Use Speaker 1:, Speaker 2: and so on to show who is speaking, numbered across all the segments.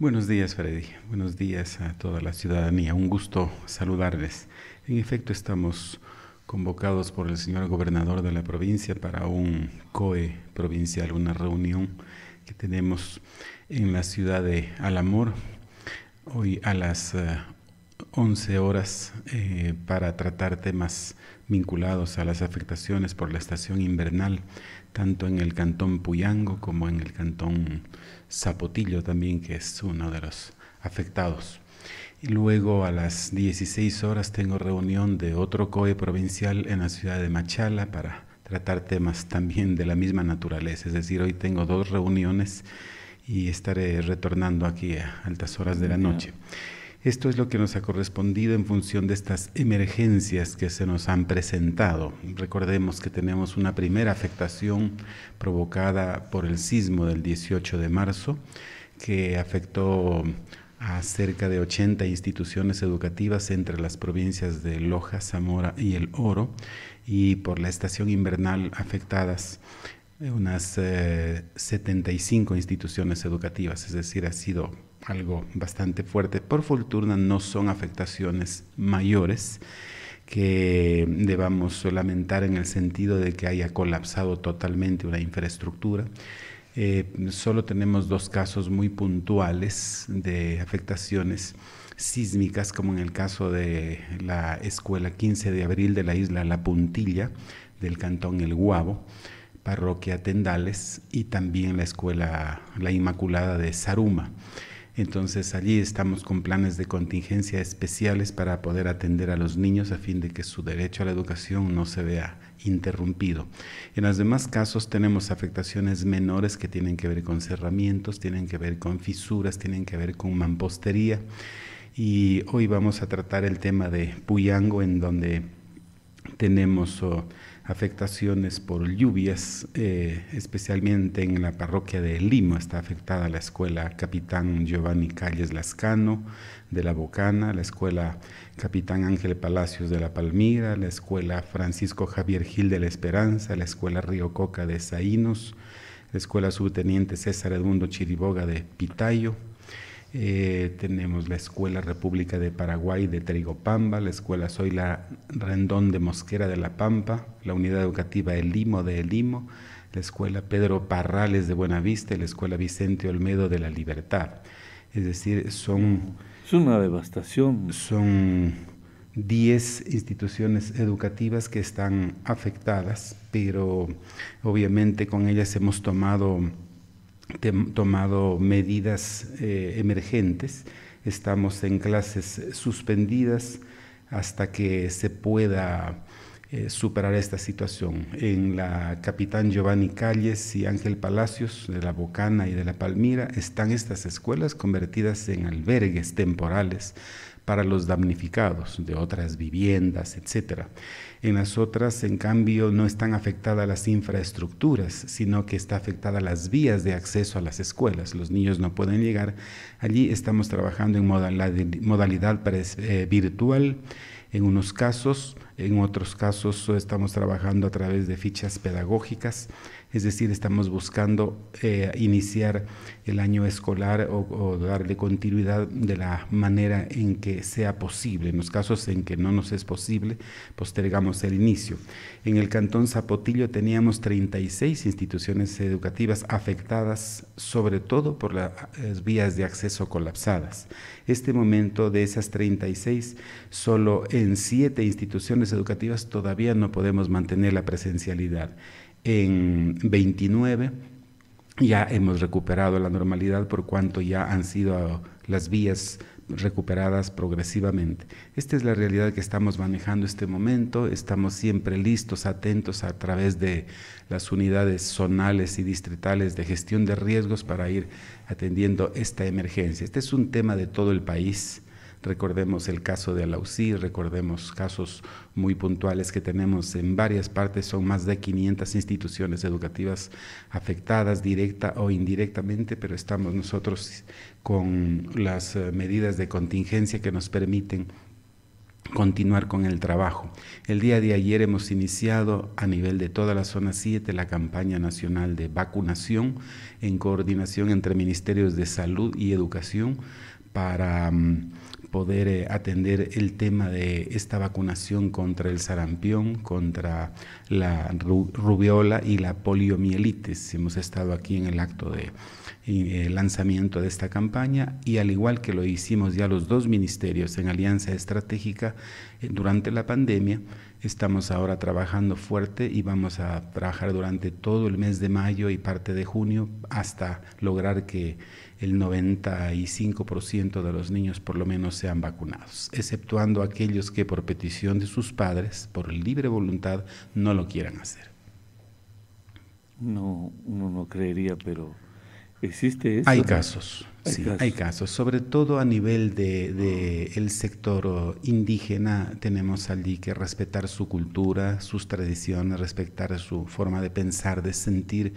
Speaker 1: Buenos días, Freddy. Buenos días a toda la ciudadanía. Un gusto saludarles. En efecto, estamos convocados por el señor gobernador de la provincia para un COE provincial, una reunión que tenemos en la ciudad de Alamor, hoy a las 11 eh, horas, eh, para tratar temas vinculados a las afectaciones por la estación invernal, tanto en el cantón Puyango como en el cantón Zapotillo también, que es uno de los afectados. Y luego a las 16 horas tengo reunión de otro COE provincial en la ciudad de Machala para tratar temas también de la misma naturaleza. Es decir, hoy tengo dos reuniones y estaré retornando aquí a altas horas de la noche. Esto es lo que nos ha correspondido en función de estas emergencias que se nos han presentado. Recordemos que tenemos una primera afectación provocada por el sismo del 18 de marzo, que afectó a cerca de 80 instituciones educativas entre las provincias de Loja, Zamora y El Oro, y por la estación invernal afectadas eh, unas 75 eh, instituciones educativas, es decir, ha sido algo bastante fuerte. Por fortuna no son afectaciones mayores que debamos lamentar en el sentido de que haya colapsado totalmente una infraestructura. Eh, solo tenemos dos casos muy puntuales de afectaciones sísmicas, como en el caso de la escuela 15 de abril de la isla La Puntilla, del cantón El Guabo, parroquia Tendales, y también la escuela La Inmaculada de Saruma. Entonces allí estamos con planes de contingencia especiales para poder atender a los niños a fin de que su derecho a la educación no se vea interrumpido. En los demás casos tenemos afectaciones menores que tienen que ver con cerramientos, tienen que ver con fisuras, tienen que ver con mampostería. Y hoy vamos a tratar el tema de Puyango en donde tenemos afectaciones por lluvias, eh, especialmente en la parroquia de Lima está afectada la escuela Capitán Giovanni Calles Lascano de La Bocana, la escuela Capitán Ángel Palacios de La Palmira, la escuela Francisco Javier Gil de la Esperanza, la escuela Río Coca de Saínos, la escuela Subteniente César Edmundo Chiriboga de Pitayo, eh, tenemos la Escuela República de Paraguay de Trigopamba, la Escuela la Rendón de Mosquera de La Pampa, la Unidad Educativa El Limo de El Limo, la Escuela Pedro Parrales de Buenavista y la Escuela Vicente Olmedo de La Libertad. Es decir, son... Es una devastación. Son 10 instituciones educativas que están afectadas, pero obviamente con ellas hemos tomado tomado medidas eh, emergentes. Estamos en clases suspendidas hasta que se pueda eh, superar esta situación. En la Capitán Giovanni Calles y Ángel Palacios de la Bocana y de la Palmira están estas escuelas convertidas en albergues temporales para los damnificados de otras viviendas, etc. En las otras, en cambio, no están afectadas las infraestructuras, sino que está afectada las vías de acceso a las escuelas. Los niños no pueden llegar. Allí estamos trabajando en modalidad eh, virtual en unos casos en otros casos estamos trabajando a través de fichas pedagógicas, es decir, estamos buscando eh, iniciar el año escolar o, darle continuidad de la manera en que sea posible. En los casos en que no nos es posible, postergamos el inicio. En el Cantón Zapotillo teníamos 36 instituciones educativas afectadas sobre todo por las vías de acceso colapsadas. Este momento de esas 36, solo en siete instituciones educativas todavía no podemos mantener la presencialidad. En 29 ya hemos recuperado la normalidad por cuanto ya han sido las vías recuperadas progresivamente. Esta es la realidad que estamos manejando este momento. Estamos siempre listos, atentos a través de las unidades zonales y distritales de gestión de riesgos para ir atendiendo esta emergencia. Este es un tema de todo el país Recordemos el caso de Alausí, recordemos casos muy puntuales que tenemos en varias partes, son más de 500 instituciones educativas afectadas directa o indirectamente, pero estamos nosotros con las eh, medidas de contingencia que nos permiten continuar con el trabajo. El día de ayer hemos iniciado a nivel de toda la zona 7 la campaña nacional de vacunación en coordinación entre ministerios de salud y educación para... Mm, poder eh, atender el tema de esta vacunación contra el sarampión, contra la rubiola y la poliomielitis. Hemos estado aquí en el acto de lanzamiento de esta campaña y al igual que lo hicimos ya los dos ministerios en alianza estratégica eh, durante la pandemia, estamos ahora trabajando fuerte y vamos a trabajar durante todo el mes de mayo y parte de junio hasta lograr que el 95% de los niños por lo menos sean vacunados, exceptuando aquellos que por petición de sus padres, por libre voluntad, no lo quieran hacer. No, uno no creería, pero existe eso. Hay casos, hay sí, hay casos. Sobre todo a nivel del de, ah. el sector indígena, tenemos allí que respetar su cultura, sus tradiciones, respetar su forma de pensar, de sentir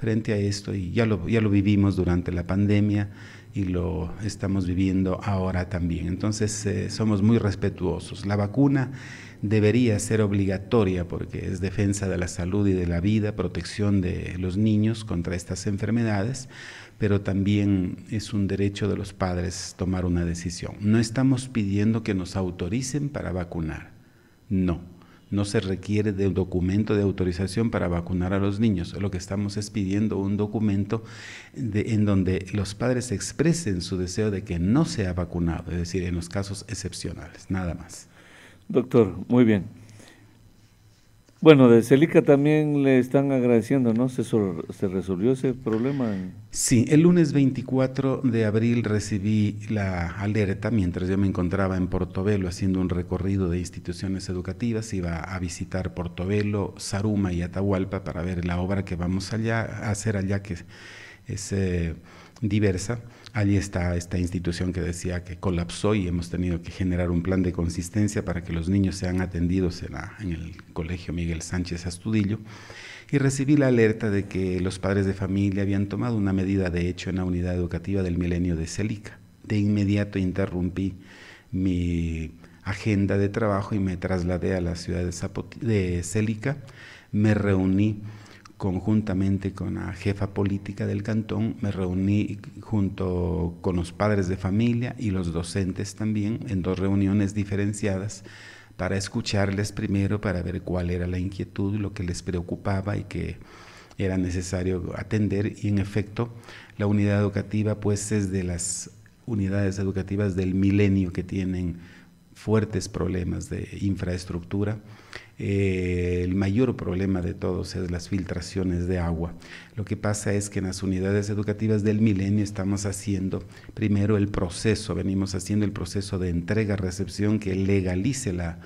Speaker 1: frente a esto y ya lo, ya lo vivimos durante la pandemia y lo estamos viviendo ahora también. Entonces eh, somos muy respetuosos. La vacuna debería ser obligatoria porque es defensa de la salud y de la vida, protección de los niños contra estas enfermedades, pero también es un derecho de los padres tomar una decisión. No estamos pidiendo que nos autoricen para vacunar, no no se requiere de un documento de autorización para vacunar a los niños. Lo que estamos es pidiendo un documento en donde los padres expresen su deseo de que no sea vacunado, es decir, en los casos excepcionales, nada más.
Speaker 2: Doctor, muy bien. Bueno, de Celica también le están agradeciendo,
Speaker 1: ¿no? ¿Se, resolvió ese
Speaker 2: problema?
Speaker 1: Sí, el lunes 24 de abril recibí la alerta mientras yo me encontraba en Portobelo haciendo un recorrido de instituciones educativas. Iba a visitar Portobelo, Saruma y Atahualpa para ver la obra que vamos allá, a hacer allá, que es eh, diversa. Allí está esta institución que decía que colapsó y hemos tenido que generar un plan de consistencia para que los niños sean atendidos en, el colegio Miguel Sánchez Astudillo. Y recibí la alerta de que los padres de familia habían tomado una medida de hecho en la unidad educativa del milenio de Celica. De inmediato interrumpí mi agenda de trabajo y me trasladé a la ciudad de, de Celica. Me reuní conjuntamente con la jefa política del cantón, me reuní junto con los padres de familia y los docentes también en dos reuniones diferenciadas para escucharles primero, para ver cuál era la inquietud, lo que les preocupaba y que era necesario atender. Y en efecto, la unidad educativa pues es de las unidades educativas del milenio que tienen fuertes problemas de infraestructura eh, el mayor problema de todos es las filtraciones de agua. Lo que pasa es que en las unidades educativas del milenio estamos haciendo primero el proceso, venimos haciendo el proceso de entrega-recepción que legalice la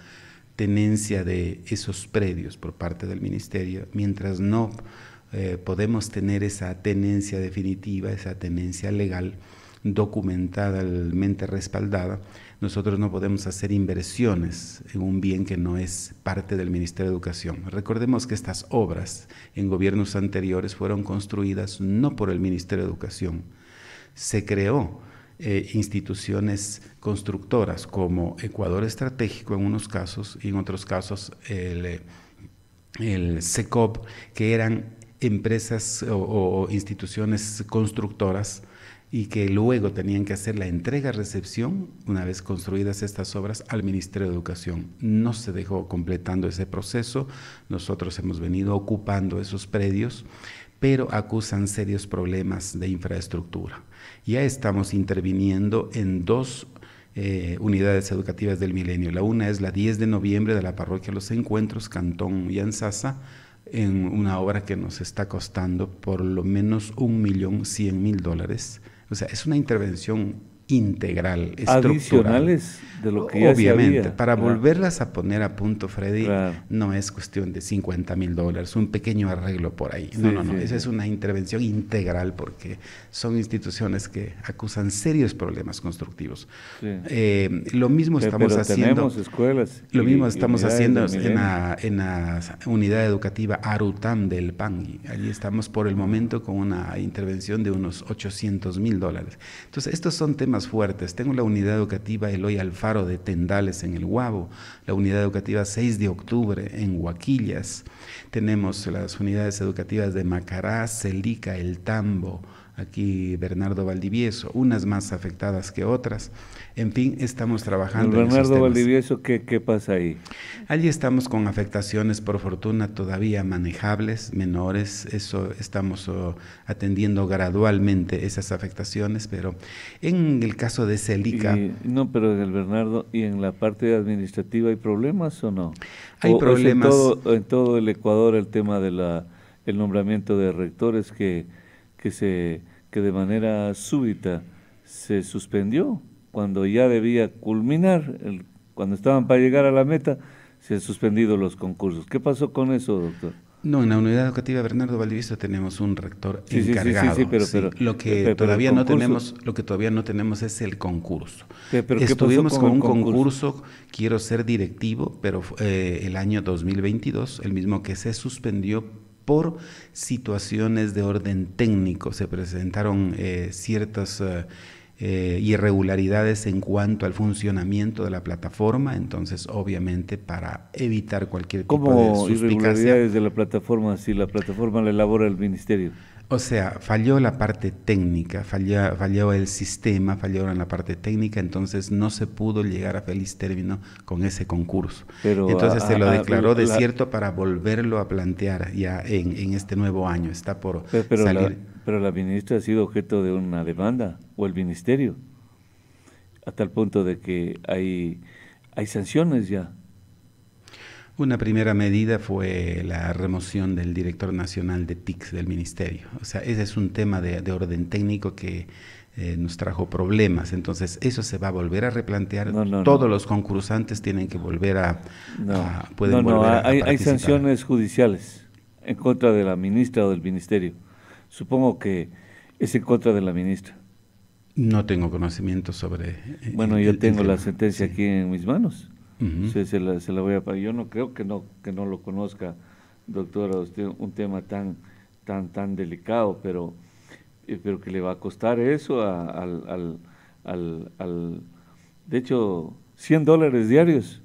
Speaker 1: tenencia de esos predios por parte del ministerio, mientras no eh, podemos tener esa tenencia definitiva, esa tenencia legal documentadamente respaldada, nosotros no podemos hacer inversiones en un bien que no es parte del Ministerio de Educación. Recordemos que estas obras en gobiernos anteriores fueron construidas no por el Ministerio de Educación. Se creó eh, instituciones constructoras como Ecuador Estratégico en unos casos y en otros casos el, el SECOP, que eran empresas o instituciones constructoras y que luego tenían que hacer la entrega-recepción, una vez construidas estas obras, al Ministerio de Educación. No se dejó completando ese proceso, nosotros hemos venido ocupando esos predios, pero acusan serios problemas de infraestructura. Ya estamos interviniendo en dos eh, unidades educativas del milenio. La una es la 10 de noviembre de la parroquia Los Encuentros, Cantón y Ansasa... en una obra que nos está costando por lo menos un millón cien mil dólares o sea, es una intervención integral, estructural. Adicionales de lo que Obviamente, para volverlas a poner a punto, Freddy, no es cuestión de 50 mil dólares, un pequeño arreglo por ahí. no, no, no. Esa es una intervención integral porque son instituciones que acusan serios problemas constructivos. Eh, lo mismo estamos Pero haciendo. escuelas. Lo mismo estamos haciendo en la, en la, unidad educativa arután del Pangui. Allí estamos por el momento con una intervención de unos 800 mil dólares. Entonces, estos son temas fuertes. Tengo la unidad educativa Eloy Alfaro de Tendales en el Guabo, la unidad educativa 6 de octubre en Huaquillas. Tenemos las unidades educativas de Macará, Celica, El Tambo, aquí Bernardo Valdivieso, unas más afectadas que otras. En fin, estamos trabajando. El Bernardo Valdivieso, ¿qué, pasa ahí? Allí estamos con afectaciones, por fortuna, todavía manejables, menores. Eso estamos oh, atendiendo gradualmente esas afectaciones, pero en el caso de Celica.
Speaker 2: no, pero en el Bernardo, ¿y en la parte administrativa hay problemas o no? Hay problemas. en, todo, el Ecuador el tema del nombramiento de rectores que que, se, que de manera súbita se suspendió cuando ya debía culminar, cuando estaban para llegar a la meta, se han suspendido los concursos. ¿Qué pasó con eso, doctor?
Speaker 1: No, en la unidad educativa Bernardo Valdivieso tenemos un rector sí, encargado. Sí, sí, pero, pero, lo que todavía no tenemos, lo que todavía no tenemos es el concurso. Pero, Estuvimos con, con, un concurso? quiero ser directivo, pero eh, el año 2022, el mismo que se suspendió por situaciones de orden técnico. Se presentaron eh, ciertas eh, eh, irregularidades en cuanto al funcionamiento de la plataforma, entonces obviamente para evitar cualquier tipo de irregularidades
Speaker 2: de la plataforma si la plataforma la elabora
Speaker 1: el ministerio? O sea, falló la parte técnica, falló, falló el sistema, falló en la parte técnica, entonces no se pudo llegar a feliz término con ese concurso. Pero entonces se lo declaró desierto para volverlo a plantear ya en, este nuevo año. Está por pero,
Speaker 2: La, ministra ha sido objeto de una demanda, o el ministerio,
Speaker 1: hasta el punto de que hay, hay sanciones ya una primera medida fue la remoción del director nacional de TICS del ministerio. O sea, ese es un tema de, orden técnico que eh, nos trajo problemas. Entonces, eso se va a volver a replantear. Todos los concursantes tienen que volver a. pueden volver hay, sanciones judiciales en contra de la ministra o
Speaker 2: del ministerio. Supongo que es en contra de la ministra. No tengo conocimiento sobre. Eh, bueno, yo tengo la sentencia aquí en mis manos se, la, se, la, voy a Yo no creo que no, que no lo conozca, doctora, usted, un tema tan, tan, tan delicado, pero, eh, pero que le va a costar eso al, al, al, al, De hecho, 100 dólares diarios.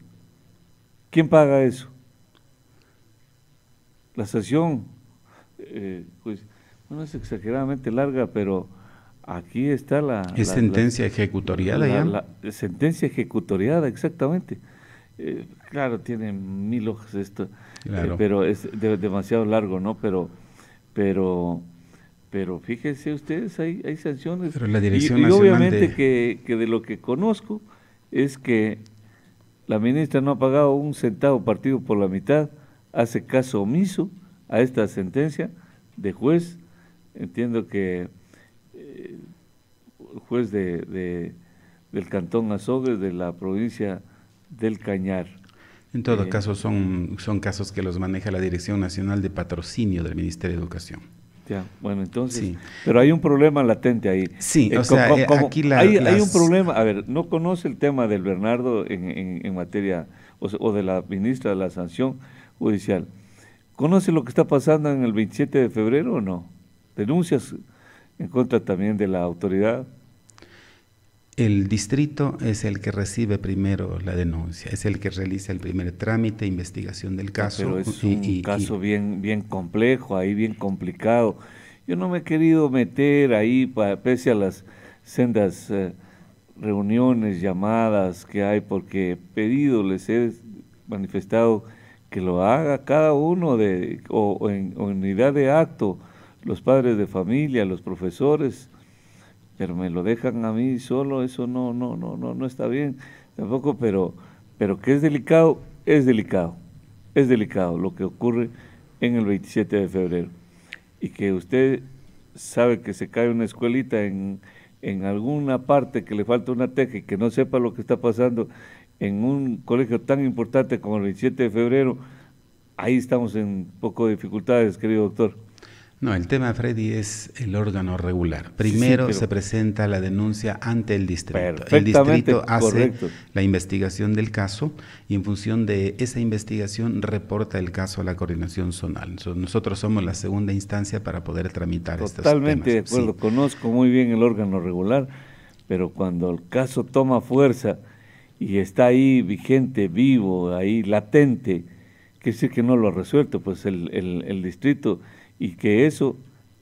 Speaker 2: ¿Quién paga eso? La sesión Eh, pues, no es exageradamente larga, pero aquí está la... sentencia ejecutoriada la, sentencia ejecutoriada, exactamente. Eh, claro, tiene mil hojas esto, eh, pero es demasiado largo, ¿no? Pero, pero, pero fíjense ustedes, hay, sanciones. la dirección y, obviamente que, de lo que conozco es que la ministra no ha pagado un centavo partido por la mitad, hace caso omiso a esta sentencia de juez, entiendo que el eh, juez de,
Speaker 1: del cantón Azogues, de la provincia del Cañar. En todo eh, caso, son, son casos que los maneja la Dirección Nacional de Patrocinio del Ministerio de Educación. Ya, bueno, entonces, pero
Speaker 2: hay un problema latente
Speaker 1: ahí. Sí, eh, o sea, eh, hay, un problema,
Speaker 2: a ver, no conoce el tema del Bernardo en, materia, o, o, de la ministra de la sanción judicial. ¿Conoce lo que está pasando en el 27 de
Speaker 1: febrero o no? Denuncias en contra también de la autoridad el distrito es el que recibe primero la denuncia, es el que realiza el primer trámite, investigación del ah, caso. Pero es un caso
Speaker 2: bien, bien complejo, ahí bien complicado. Yo no me he querido meter ahí, pese a las sendas eh, reuniones, llamadas que hay, porque he pedido, les he manifestado que lo haga cada uno de, o, en unidad de acto, los padres de familia, los profesores pero me lo dejan a mí solo, eso no, no, no, no, no está bien tampoco, pero, pero que es delicado, es delicado, es delicado lo que ocurre en el 27 de febrero. Y que usted sabe que se cae una escuelita en, alguna parte que le falta una teja y que no sepa lo que está pasando en un colegio tan importante como el 27 de febrero, ahí estamos en poco de dificultades, querido doctor.
Speaker 1: No, el tema, Freddy, es el órgano regular. Primero se presenta la denuncia ante el distrito. El distrito hace la investigación del caso y en función de esa investigación reporta el caso a la coordinación zonal. Nosotros somos la segunda instancia para poder tramitar estos temas. Totalmente pues lo
Speaker 2: Conozco muy bien el órgano regular, pero cuando el caso toma fuerza y está ahí vigente, vivo, ahí latente, quiere decir que no lo ha resuelto, pues el, el distrito y que eso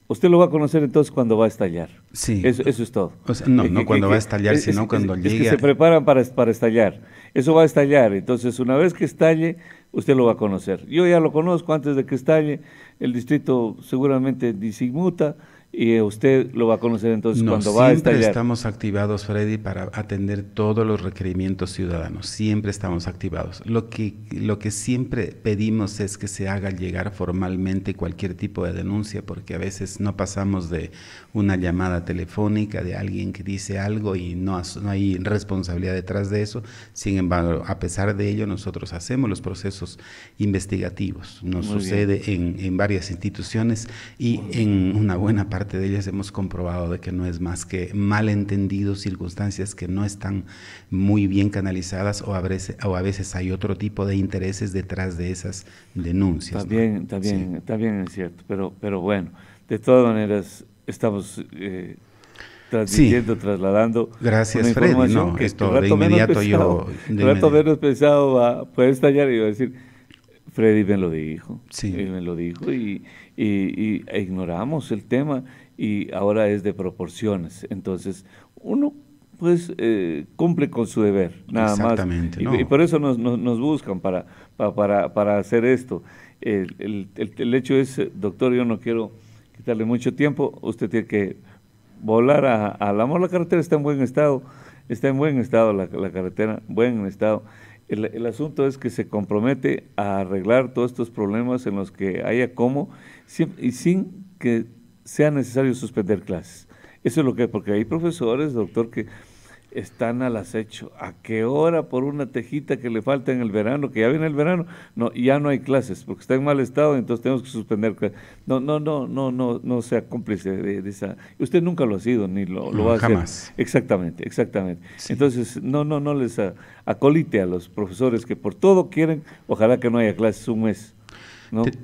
Speaker 2: Usted lo va a conocer entonces cuando va a estallar. Sí. Eso, eso es todo. no, eh, no cuando va a estallar, sino cuando llegue. Es que se preparan para, para estallar. Eso va a estallar. Entonces, una vez que estalle, usted lo va a conocer. Yo ya lo conozco antes de que estalle. El distrito seguramente disimuta y usted lo va a conocer entonces cuando va a estallar. Siempre
Speaker 1: estamos activados, Freddy, para atender todos los requerimientos ciudadanos. Siempre estamos activados. Lo que, lo que siempre pedimos es que se haga llegar formalmente cualquier tipo de denuncia, porque a veces no pasamos de una llamada telefónica de alguien que dice algo y no, no hay responsabilidad detrás de eso. Sin embargo, a pesar de ello, nosotros hacemos los procesos investigativos. Nos sucede en, en varias instituciones y en una buena parte de ellas hemos comprobado de que no es más que malentendidos, circunstancias que no están muy bien canalizadas o a veces, veces hay otro tipo de intereses detrás de esas denuncias. También, también, también es cierto,
Speaker 2: pero, pero bueno, de todas maneras estamos... Eh, transmitiendo, trasladando. Gracias, Freddy. No, que esto de inmediato yo. De inmediato menos pensado va a estallar y decir, Freddy me lo dijo. Y me lo dijo y, ignoramos el tema y ahora es de proporciones. Entonces, uno pues eh, cumple con su deber, nada más. Y, por eso nos, buscan para, para, hacer esto. El, hecho es, doctor, yo no quiero quitarle mucho tiempo, usted tiene que volar a, a la, la carretera está en buen estado, está en buen estado la, la carretera, buen estado. El, asunto es que se compromete a arreglar todos estos problemas en los que haya cómo y sin que sea necesario suspender clases. Eso es lo que, porque hay profesores, doctor, que están al acecho. ¿A qué hora por una tejita que le falta en el verano? Que ya viene el verano. No, ya no hay clases porque está en mal estado, entonces tenemos que suspender No, no, no, no, no, no sea cómplice de, esa. Usted nunca lo ha sido ni lo, lo va a jamás. Exactamente, exactamente. Entonces, no, no, no les acolite a los profesores que por todo quieren,
Speaker 1: ojalá que no haya clases un mes.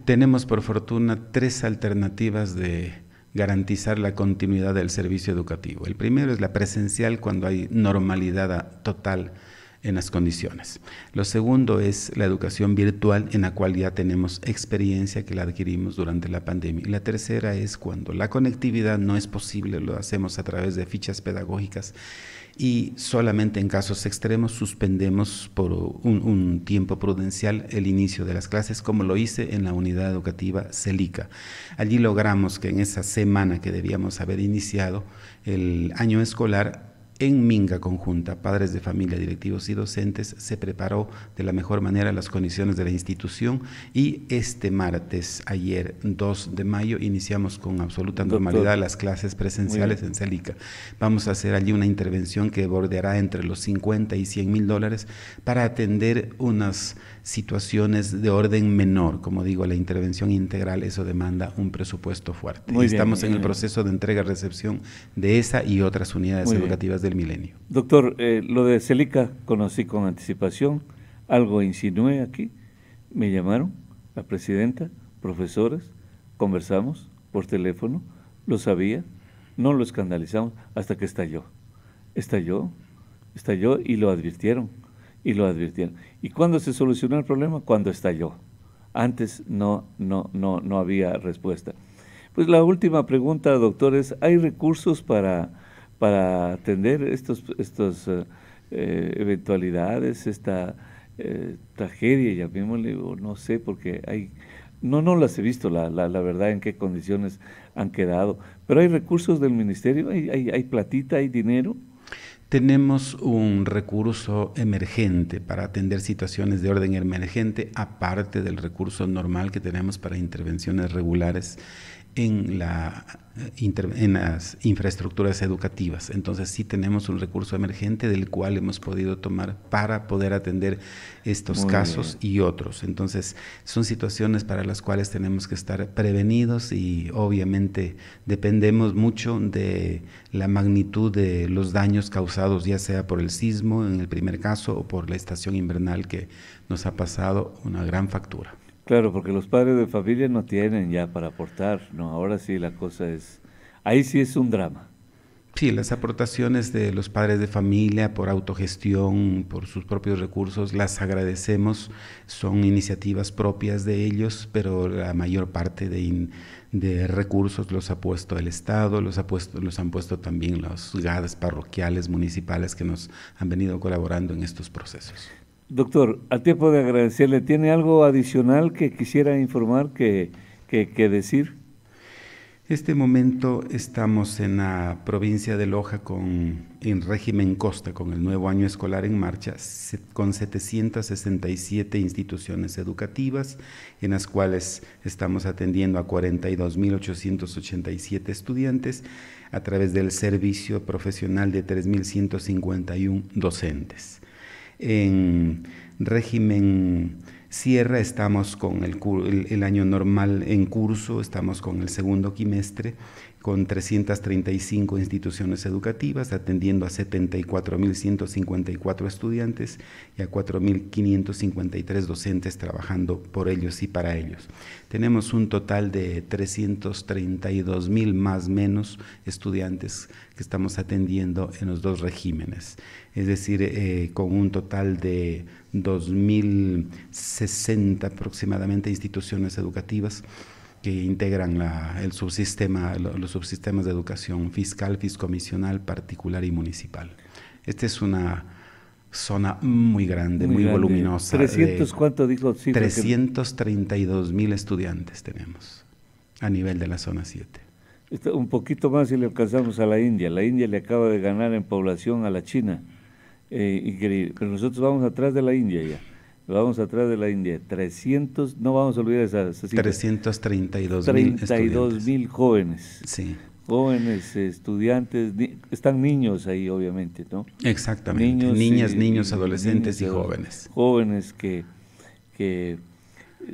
Speaker 1: Tenemos por fortuna tres alternativas de garantizar la continuidad del servicio educativo. El primero es la presencial cuando hay normalidad total en las condiciones. Lo segundo es la educación virtual en la cual ya tenemos experiencia que la adquirimos durante la pandemia. Y la tercera es cuando la conectividad no es posible, lo hacemos a través de fichas pedagógicas y solamente en casos extremos suspendemos por un, tiempo prudencial el inicio de las clases, como lo hice en la unidad educativa CELICA. Allí logramos que en esa semana que debíamos haber iniciado el año escolar, en Minga Conjunta, padres de familia, directivos y docentes, se preparó de la mejor manera las condiciones de la institución y este martes, ayer 2 de mayo, iniciamos con absoluta normalidad las clases presenciales en Celica. Vamos a hacer allí una intervención que bordeará entre los 50 y 100 mil dólares para atender unas situaciones de orden menor. Como digo, la intervención integral, eso demanda un presupuesto fuerte. Estamos en el proceso de entrega-recepción de esa y otras unidades educativas del milenio.
Speaker 2: Doctor, eh, lo de Celica conocí con anticipación, algo insinué aquí, me llamaron, la presidenta, profesores, conversamos por teléfono, lo sabía, no lo escandalizamos hasta que estalló. Estalló, estalló y lo advirtieron, y lo advirtieron. ¿Y cuándo se solucionó el problema? Cuando estalló. Antes no, no, no, no había respuesta. Pues la última pregunta, doctores, ¿hay recursos para para atender estos, estos eh, eh, eventualidades, esta eh, tragedia, le digo, no sé, porque hay, no, no las he visto, la, la, la, verdad, en qué condiciones
Speaker 1: han quedado, pero hay recursos del ministerio, hay, hay, hay platita, hay dinero. Tenemos un recurso emergente para atender situaciones de orden emergente, aparte del recurso normal que tenemos para intervenciones regulares en, la, eh, las infraestructuras educativas. Entonces sí tenemos un recurso emergente del cual hemos podido tomar para poder atender estos casos y otros. Entonces son situaciones para las cuales tenemos que estar prevenidos y obviamente dependemos mucho de la magnitud de los daños causados, ya sea por el sismo en el primer caso o por la estación invernal que nos ha pasado una gran factura.
Speaker 2: Claro, porque los padres de familia no tienen ya para aportar, ¿no? Ahora
Speaker 1: sí la cosa es, ahí sí es un drama. Sí, las aportaciones de los padres de familia por autogestión, por sus propios recursos, las agradecemos, son iniciativas propias de ellos, pero la mayor parte de, recursos los ha puesto el Estado, los, ha puesto, los han puesto también las gadas parroquiales, municipales que nos han venido colaborando en estos procesos.
Speaker 2: Doctor, a tiempo de agradecerle,
Speaker 1: ¿tiene algo adicional que quisiera informar, que, que, que decir? Este momento estamos en la provincia de Loja con, en régimen Costa, con el nuevo año escolar en marcha, con 767 instituciones educativas, en las cuales estamos atendiendo a 42.887 estudiantes a través del servicio profesional de 3.151 docentes en régimen cierra, estamos con el, el, año normal en curso, estamos con el segundo quimestre con 335 instituciones educativas, atendiendo a 74.154 estudiantes y a 4.553 docentes trabajando por ellos y para ellos. Tenemos un total de 332.000 más menos estudiantes que estamos atendiendo en los dos regímenes, es decir, eh, con un total de 2.060 aproximadamente instituciones educativas que integran el subsistema, los subsistemas de educación fiscal, fiscomisional, particular y municipal. Esta es una zona muy grande, muy, voluminosa. 300,
Speaker 2: ¿cuánto dijo? Sí,
Speaker 1: 332 mil estudiantes tenemos a nivel de la zona 7.
Speaker 2: Un poquito más y le alcanzamos a la India. La India le acaba de ganar en población a la China. increíble. Eh, pero nosotros vamos atrás de la India ya. Vamos atrás de la India. 300, no vamos a olvidar esas... esa 332 mil mil jóvenes. Sí. Jóvenes, estudiantes, están niños ahí obviamente, ¿no?
Speaker 1: Exactamente. Niñas, niños, adolescentes y jóvenes. Jóvenes que,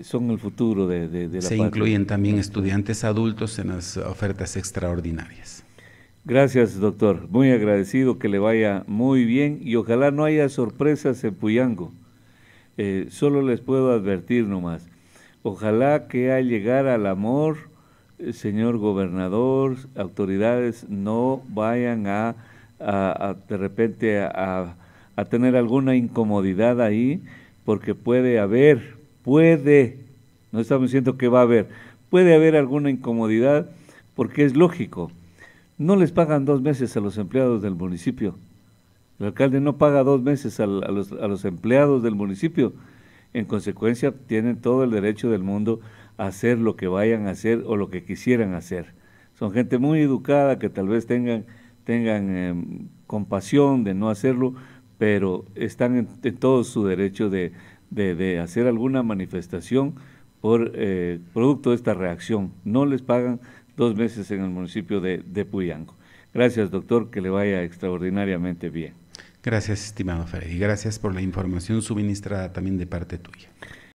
Speaker 1: son el futuro de, la de Se incluyen también estudiantes adultos en las ofertas extraordinarias.
Speaker 2: Gracias, doctor. Muy agradecido que le vaya muy bien y ojalá no haya sorpresas en Puyango. Eh, solo les puedo advertir nomás. Ojalá que al llegar al amor, eh, señor gobernador, autoridades, no vayan a, de repente a tener alguna incomodidad ahí, porque puede haber, puede, no estamos diciendo que va a haber, puede haber alguna incomodidad, porque es lógico. No les pagan dos meses a los empleados del municipio el alcalde no paga dos meses a, los, empleados del municipio. En consecuencia, tienen todo el derecho del mundo a hacer lo que vayan a hacer o lo que quisieran hacer. Son gente muy educada que tal vez tengan, em, compasión de no hacerlo, pero están en, todo su derecho de, hacer alguna manifestación por eh, producto de esta reacción. No les pagan dos meses en el municipio de Puyango. Gracias, doctor, que le vaya extraordinariamente bien.
Speaker 1: Gracias, estimado Freddy. Gracias por la información suministrada también de parte tuya.